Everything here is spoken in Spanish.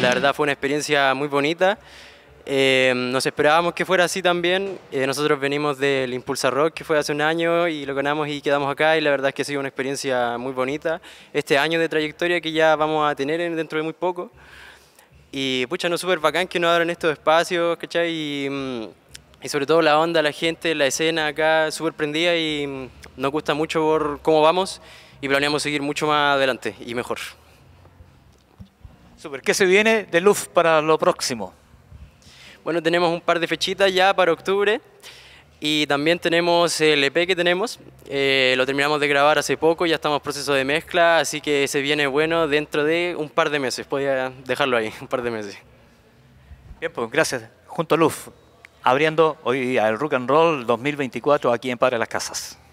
La verdad fue una experiencia muy bonita. Eh, nos esperábamos que fuera así también. Eh, nosotros venimos del Impulsa Rock, que fue hace un año, y lo ganamos y quedamos acá. Y la verdad es que ha sido una experiencia muy bonita. Este año de trayectoria que ya vamos a tener dentro de muy poco. Y pucha, no súper bacán que nos abran estos espacios, ¿cachai? Y, mm, y, sobre todo la onda, la gente, la escena acá, súper prendida y mm, nos gusta mucho por cómo vamos y planeamos seguir mucho más adelante y mejor. Super, ¿qué se viene de luz para lo próximo? Bueno, tenemos un par de fechitas ya para octubre y también tenemos el EP que tenemos. Eh, lo terminamos de grabar hace poco, ya estamos en proceso de mezcla, así que se viene bueno dentro de un par de meses. Podría dejarlo ahí, un par de meses. Bien, pues gracias. Junto a Luz, abriendo hoy día el Rock and Roll 2024 aquí en Padre las Casas.